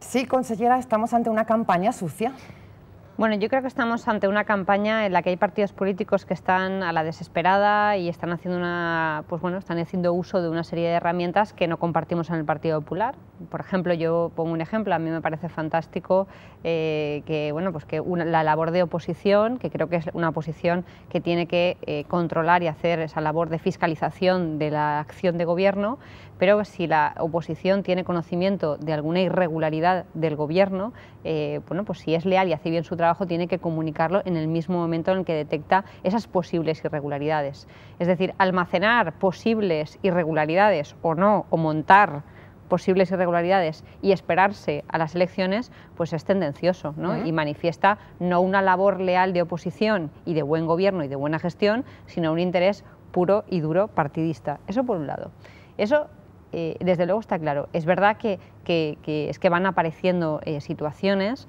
Sí, consejera, estamos ante una campaña sucia. Bueno, yo creo que estamos ante una campaña en la que hay partidos políticos que están a la desesperada y están haciendo, una, pues bueno, están haciendo uso de una serie de herramientas que no compartimos en el Partido Popular. Por ejemplo, yo pongo un ejemplo, a mí me parece fantástico eh, que, bueno, pues que la labor de oposición, que creo que es una oposición que tiene que eh, controlar y hacer esa labor de fiscalización de la acción de gobierno, pero si la oposición tiene conocimiento de alguna irregularidad del gobierno, eh, bueno, pues si es leal y hace bien su trabajo, tiene que comunicarlo en el mismo momento en el que detecta esas posibles irregularidades. Es decir, almacenar posibles irregularidades o no, o montar posibles irregularidades y esperarse a las elecciones, pues es tendencioso ¿no? y manifiesta no una labor leal de oposición y de buen gobierno y de buena gestión, sino un interés puro y duro partidista. Eso por un lado. Eso eh, desde luego está claro. Es verdad que, es que van apareciendo eh, situaciones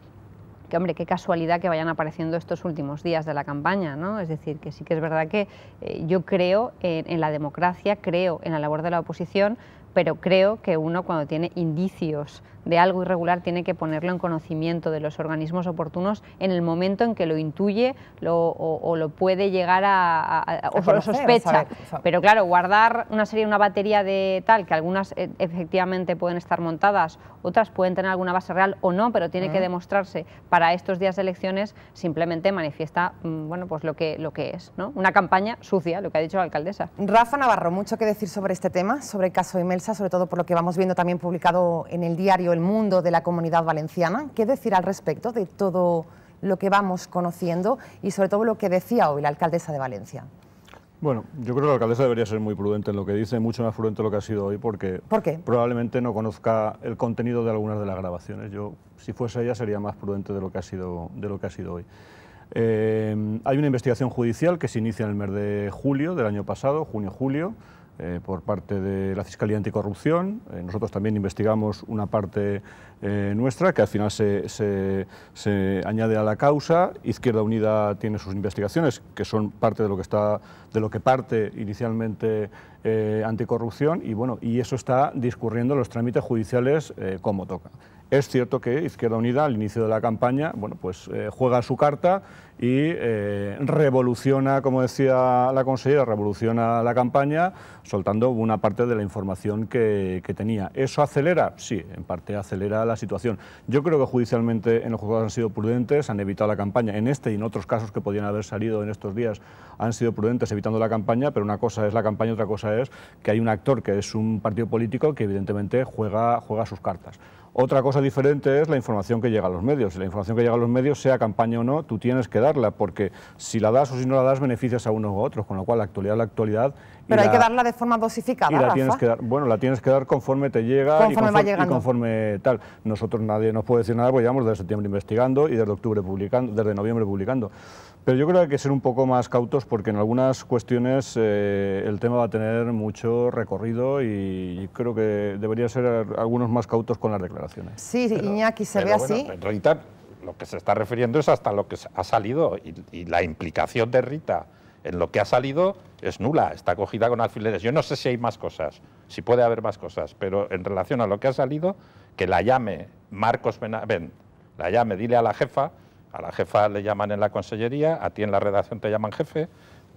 que hombre, qué casualidad que vayan apareciendo estos últimos días de la campaña, ¿no? Es decir, que sí que es verdad que eh, yo creo en la democracia, creo en la labor de la oposición, pero creo que uno cuando tiene indicios de algo irregular tiene que ponerlo en conocimiento de los organismos oportunos en el momento en que lo intuye o, lo puede llegar a, o lo sospecha. Pero claro, guardar una serie, una batería de tal, que algunas eh, efectivamente pueden estar montadas, otras pueden tener alguna base real o no, pero tiene que demostrarse para estos días de elecciones, simplemente manifiesta mm, bueno, pues lo, que, lo que es. ¿no? Una campaña sucia, lo que ha dicho la alcaldesa. Rafa Navarro, mucho que decir sobre este tema, sobre el caso de Melsa, sobre todo por lo que vamos viendo también publicado en el diario el Mundo de la Comunidad Valenciana. ¿Qué decir al respecto de todo lo que vamos conociendo y sobre todo lo que decía hoy la alcaldesa de Valencia? Bueno, yo creo que la alcaldesa debería ser muy prudente en lo que dice, mucho más prudente en lo que ha sido hoy, porque probablemente no conozca el contenido de algunas de las grabaciones. Yo, si fuese ella, sería más prudente de lo que ha sido, de lo que ha sido hoy. Eh, hay una investigación judicial que se inicia en el mes de julio del año pasado, junio-julio, eh, por parte de la Fiscalía Anticorrupción. Eh, nosotros también investigamos una parte eh, nuestra que al final se, se, añade a la causa. Izquierda Unida tiene sus investigaciones que son parte de lo que, está, de lo que parte inicialmente eh, anticorrupción y bueno, y eso está discurriendo los trámites judiciales eh, como toca. Es cierto que Izquierda Unida al inicio de la campaña, bueno, pues eh, juega su carta y revoluciona, como decía la consejera, revoluciona la campaña soltando una parte de la información que, que, tenía. ¿Eso acelera? Sí, en parte acelera la situación. Yo creo que judicialmente en los juzgados han sido prudentes, han evitado la campaña. En este y en otros casos que podían haber salido en estos días han sido prudentes evitando la campaña, pero una cosa es la campaña, otra cosa es es que hay un actor que es un partido político que evidentemente juega, juega sus cartas. Otra cosa diferente es la información que llega a los medios. Si la información que llega a los medios, sea campaña o no, tú tienes que darla, porque si la das o si no la das, beneficias a unos u otros, con lo cual la actualidad la actualidad... Pero hay que darla de forma dosificada, y la Tienes que dar, bueno, la tienes que dar conforme te llega conforme y, conforme, tal. Nosotros nadie nos puede decir nada, porque llevamos desde septiembre investigando y desde octubre publicando, desde noviembre publicando. Pero yo creo que hay que ser un poco más cautos porque en algunas cuestiones eh, el tema va a tener mucho recorrido y creo que debería ser algunos más cautos con las declaraciones. Sí, Iñaki se ve así. Rita, lo que se está refiriendo es hasta lo que ha salido y, la implicación de Rita en lo que ha salido es nula, está cogida con alfileres. Yo no sé si hay más cosas, si puede haber más cosas, pero en relación a lo que ha salido, que la llame Marcos Benavent, la llame, dile a la jefa, a la jefa le llaman en la consellería, a ti en la redacción te llaman jefe,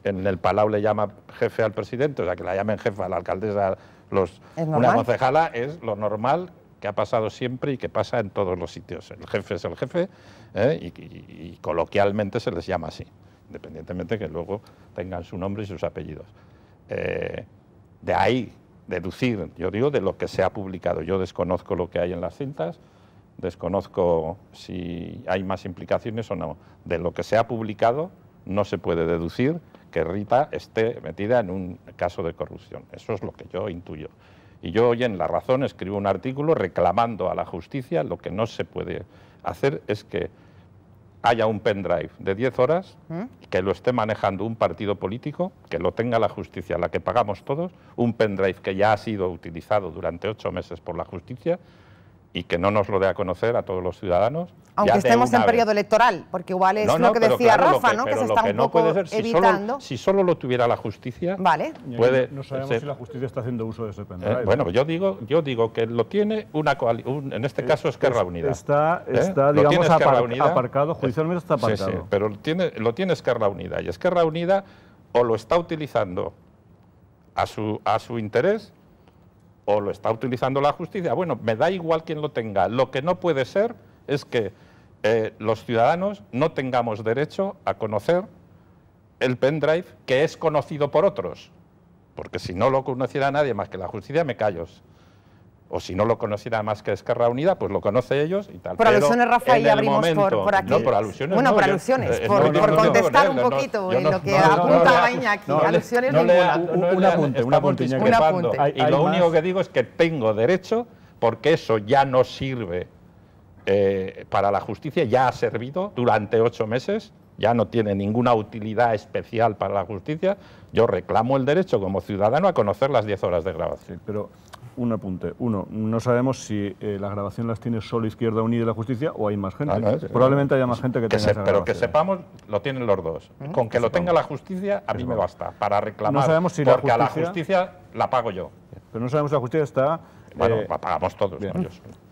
en el Palau le llama jefe al presidente, o sea, que la llamen jefa a la alcaldesa, los, una concejala, es lo normal que ha pasado siempre y que pasa en todos los sitios. El jefe es el jefe ¿eh? y, coloquialmente se les llama así, independientemente que luego tengan su nombre y sus apellidos. Eh, de ahí deducir, yo digo, de lo que se ha publicado. Yo desconozco lo que hay en las cintas, desconozco si hay más implicaciones o no. De lo que se ha publicado no se puede deducir que Rita esté metida en un caso de corrupción. Eso es lo que yo intuyo. Y yo hoy en La Razón escribo un artículo reclamando a la justicia lo que no se puede hacer es que haya un pendrive de 10 horas, ¿Mm? que lo esté manejando un partido político, que lo tenga la justicia, la que pagamos todos, un pendrive que ya ha sido utilizado durante ocho meses por la justicia, y que no nos lo dé a conocer a todos los ciudadanos. Aunque estemos en periodo electoral, porque igual es lo que decía Rafa, que, ¿no? se está un poco evitando. Si solo, lo tuviera la justicia, vale. puede No sabemos si la justicia está haciendo uso de ese pendrive. Eh, bueno, yo digo, yo digo que lo tiene una en este eh, caso es Esquerra Unida. Está, ¿Eh? está digamos, aparcado, judicialmente está aparcado. Sí, sí, pero tiene, lo tiene Esquerra Unida. Y Esquerra Unida o lo está utilizando a su, a su interés o lo está utilizando la justicia. Bueno, me da igual quien lo tenga. Lo que no puede ser es que eh, los ciudadanos no tengamos derecho a conocer el pendrive que es conocido por otros. Porque si no lo conociera nadie más que la justicia, me callo o si no lo conociera más que Esquerra Unida, pues lo conoce ellos y tal. Por alusiones, Rafa, y abrimos por, aquí. No, por alusiones. Bueno, por alusiones, eh, por, contestar un poquito en eh, lo que apuntaba Iñaki. alusiones ninguna. Un apunte, Y lo único que digo es que tengo derecho, porque eso ya no sirve eh, para la justicia, ya ha servido durante ocho meses, ya no tiene ninguna utilidad especial para la justicia, yo reclamo el derecho como ciudadano a conocer las diez horas de grabación. pero un apunte. Uno, no sabemos si eh, la las grabaciones las tiene solo Izquierda Unida y la Justicia o hay más gente. Ah, Probablemente haya más gente que, tenga Pero que sepamos, lo tienen los dos. Con que, lo tenga la Justicia, a mí me basta para reclamar. si porque la justicia, a la Justicia la pago yo. Pero no sabemos si la Justicia está... Bueno, eh, la pagamos todos.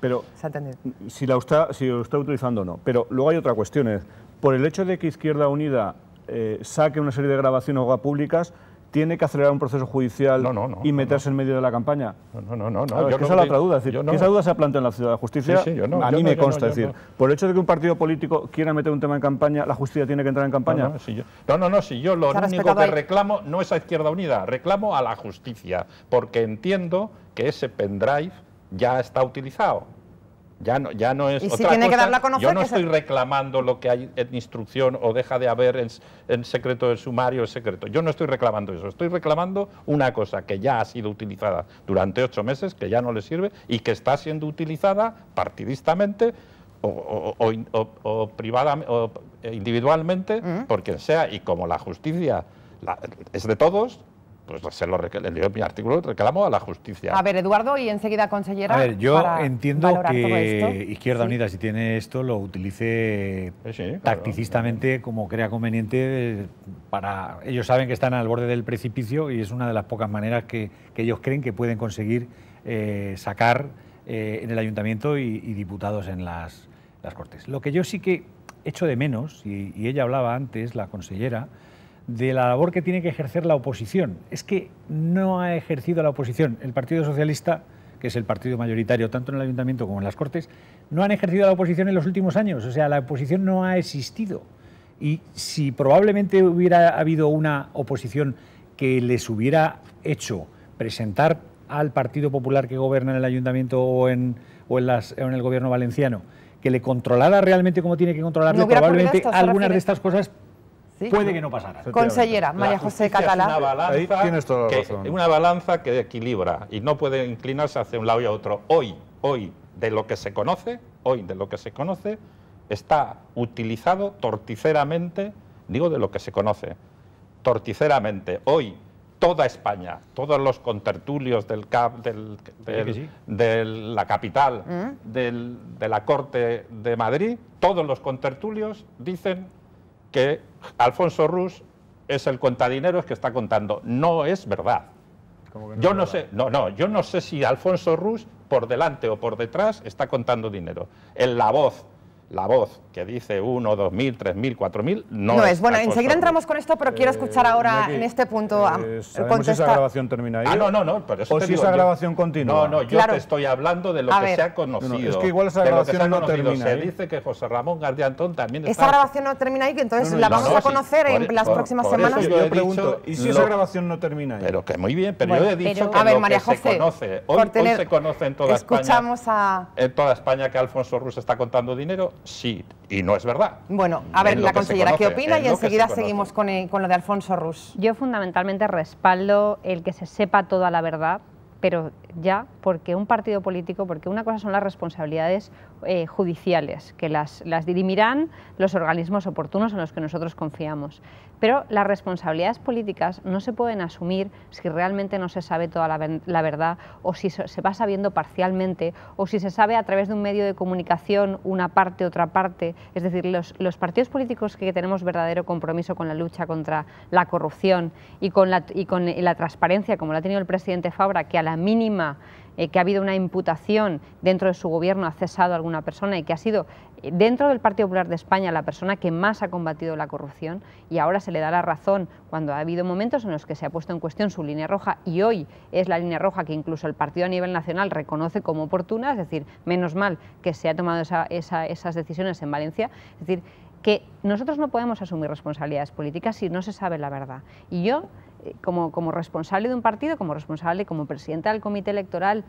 Pero si, la está, está utilizando o no. Pero luego hay otra cuestión. Es, por el hecho de que Izquierda Unida eh, saque una serie de grabaciones públicas, tiene que acelerar un proceso judicial y meterse en medio de la campaña? No, no, no. esa es la otra duda. esa duda se ha planteado en la ciudad. de justicia, a mí me consta. decir, por el hecho de que un partido político quiera meter un tema en campaña, ¿la justicia tiene que entrar en campaña? No, no, no, si yo lo único que reclamo no es a Izquierda Unida, reclamo a la justicia, porque entiendo que ese pendrive ya está utilizado. Ya no, ya no es. otra cosa, Yo no estoy reclamando lo que hay en instrucción o deja de haber en, secreto de sumario, secreto. Yo no estoy reclamando eso. Estoy reclamando una cosa que ya ha sido utilizada durante ocho meses, que ya no le sirve y que está siendo utilizada partidistamente o, o, o, individualmente por quien sea. Y como la justicia es de todos, pues, pues se lo mi artículo, reclamo a la justicia. A ver, Eduardo, y enseguida consellera. A ver, yo entiendo que Izquierda Unida, si tiene esto, lo utilice tacticistamente como crea conveniente eh, para. Ellos saben que están al borde del precipicio y es una de las pocas maneras que, que ellos creen que pueden conseguir eh, sacar eh, en el ayuntamiento y, diputados en las, Cortes. Lo que yo sí que echo de menos, y, y ella hablaba antes, la consellera de la labor que tiene que ejercer la oposición. Es que no ha ejercido la oposición. El Partido Socialista, que es el partido mayoritario tanto en el Ayuntamiento como en las Cortes, no han ejercido la oposición en los últimos años. O sea, la oposición no ha existido. Y si probablemente hubiera habido una oposición que les hubiera hecho presentar al Partido Popular que gobierna en el Ayuntamiento o en, o en, el Gobierno valenciano, que le controlara realmente como tiene que controlarlo, probablemente algunas de estas cosas Puede que no pasara. Consellera, María José Catalán. Una balanza, que, una balanza que equilibra y no puede inclinarse hacia un lado y a otro. Hoy, hoy, de lo que se conoce, hoy de lo que se conoce, está utilizado torticeramente, digo de lo que se conoce, torticeramente. Hoy toda España, todos los contertulios del del, de la capital, ¿Mm? de la corte de Madrid, todos los contertulios dicen que Alfonso Rus es el es que está contando. No es verdad. yo no sé, no, no, yo no sé si Alfonso Rus por delante o por detrás está contando dinero. En la voz la voz que dice uno, dos mil, tres mil, cuatro mil, no, no es. Bueno, enseguida entramos con esto, pero quiero eh, escuchar ahora en este punto. Eh, si esa grabación termina ahí? Ah, no, no, no. Pero eso o si esa grabación continúa. No, no, yo te estoy hablando de lo que se ha conocido. es que igual esa grabación no termina termina. Se dice que José Ramón Gardiantón también. Esa grabación no termina ahí, que entonces la vamos a conocer en e- las próximas semanas. Yo, yo pregunto, ¿y si esa grabación no termina ahí? Pero que muy bien, pero yo he dicho que lo se conoce. Hoy se conoce en toda España. Escuchamos a. En toda España que Alfonso Rus está contando dinero sí y no es verdad. Bueno, a ver, la consellera, ¿qué opina? Y enseguida seguimos con, con lo de Alfonso Rus. Yo fundamentalmente respaldo el que se sepa toda la verdad, pero ya porque un partido político, porque una cosa son las responsabilidades eh, judiciales, que las, las dirimirán los organismos oportunos en los que nosotros confiamos. Pero las responsabilidades políticas no se pueden asumir si realmente no se sabe toda la, la verdad o si se va sabiendo parcialmente o si se sabe a través de un medio de comunicación una parte, otra parte. Es decir, los, los partidos políticos que tenemos verdadero compromiso con la lucha contra la corrupción y con la, y con la transparencia, como la ha tenido el presidente Fabra, que a la mínima eh, que ha habido una imputación dentro de su gobierno, ha cesado a alguna persona y que ha sido eh, dentro del Partido Popular de España la persona que más ha combatido la corrupción y ahora se le da la razón cuando ha habido momentos en los que se ha puesto en cuestión su línea roja y hoy es la línea roja que incluso el partido a nivel nacional reconoce como oportuna, es decir, menos mal que se ha tomado esas decisiones en Valencia, es decir, que nosotros no podemos asumir responsabilidades políticas si no se sabe la verdad. Y yo, eh, como, como responsable de un partido, como responsable, como presidenta del comité electoral,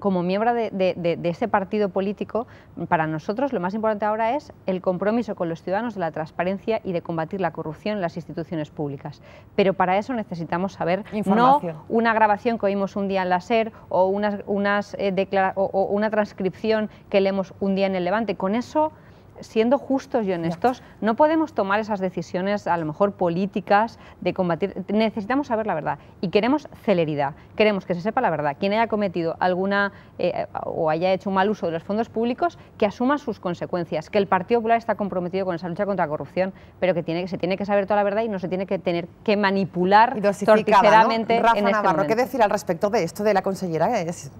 como miembro de, de, ese partido político, para nosotros lo más importante ahora es el compromiso con los ciudadanos de la transparencia y de combatir la corrupción en las instituciones públicas. Pero para eso necesitamos saber no una grabación que oímos un día en la SER o, unas, unas, eh, o una transcripción que leemos un día en el Levante. Con eso siendo justos y honestos, no podemos tomar esas decisiones, a lo mejor políticas, de combatir. Necesitamos saber la verdad y queremos celeridad. Queremos que se sepa la verdad. Quien haya cometido alguna eh, o haya hecho un mal uso de los fondos públicos, que asuma sus consecuencias. Que el Partido Popular está comprometido con esa lucha contra la corrupción, pero que se tiene que saber toda la verdad y no se tiene que tener que manipular torticeramente. en este ¿qué decir al respecto de esto de la consellera? Es,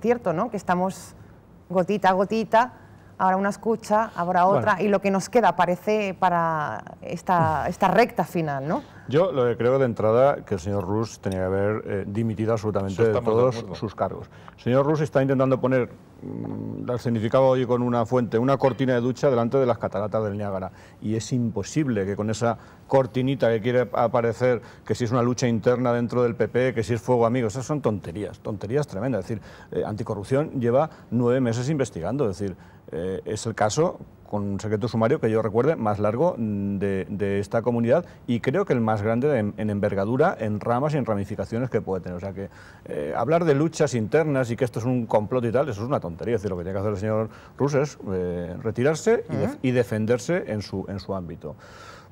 cierto, ¿no? Que estamos gotita a gotita Ahora una escucha, ahora otra, y lo que nos queda parece para esta, esta recta final, ¿no? Yo lo que creo de entrada que el señor Rus tenía que haber eh, dimitido absolutamente de todos sus cargos. El señor Rus está intentando poner, el mm, significado hoy con una fuente, una cortina de ducha delante de las cataratas del Niágara. Y es imposible que con esa cortinita que quiere aparecer, que si es una lucha interna dentro del PP, que si es fuego amigo, esas son tonterías, tonterías tremendas. Es decir, eh, anticorrupción lleva nueve meses investigando. Es decir, eh, es el caso con un secreto sumario que yo recuerde más largo mm, de, esta comunidad y creo que el más grande en, envergadura, en ramas y en ramificaciones que puede tener. O sea que eh, hablar de luchas internas y que esto es un complot y tal, eso es una tontería. Es decir, lo que tiene que hacer el señor Rus es eh, retirarse y, y defenderse en su, en su ámbito.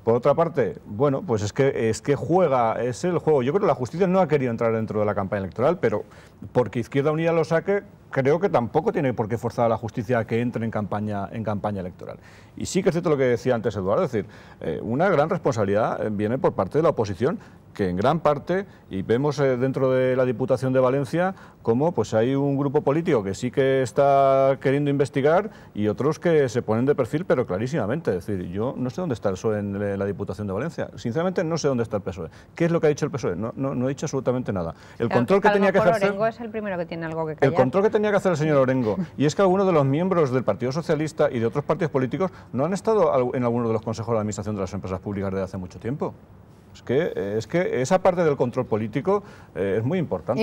Por otra parte, bueno, pues es que, es que juega, es el juego. Yo creo que la justicia no ha querido entrar dentro de la campaña electoral, pero porque Izquierda Unida lo saque, creo que tampoco tiene por qué forzar a la justicia a que entre en campaña, en campaña electoral. Y sí que es cierto lo que decía antes Eduardo, es decir, eh, una gran responsabilidad eh, viene por parte de la oposición que en gran parte, y vemos eh, dentro de la Diputación de Valencia, como pues hay un grupo político que sí que está queriendo investigar y otros que se ponen de perfil, pero clarísimamente. Es decir, yo no sé dónde está el PSOE en eh, la Diputación de Valencia. Sinceramente, no sé dónde está el PSOE. ¿Qué es lo que ha dicho el PSOE? No, no, he dicho absolutamente nada. El control que tenía que hacer. el control que tenía que hacer el señor Orengo. Y es que algunos de los miembros del Partido Socialista y de otros partidos políticos no han estado en alguno de los consejos de administración de las empresas públicas desde hace mucho tiempo. Es que, es que esa parte del control político eh, es muy importante.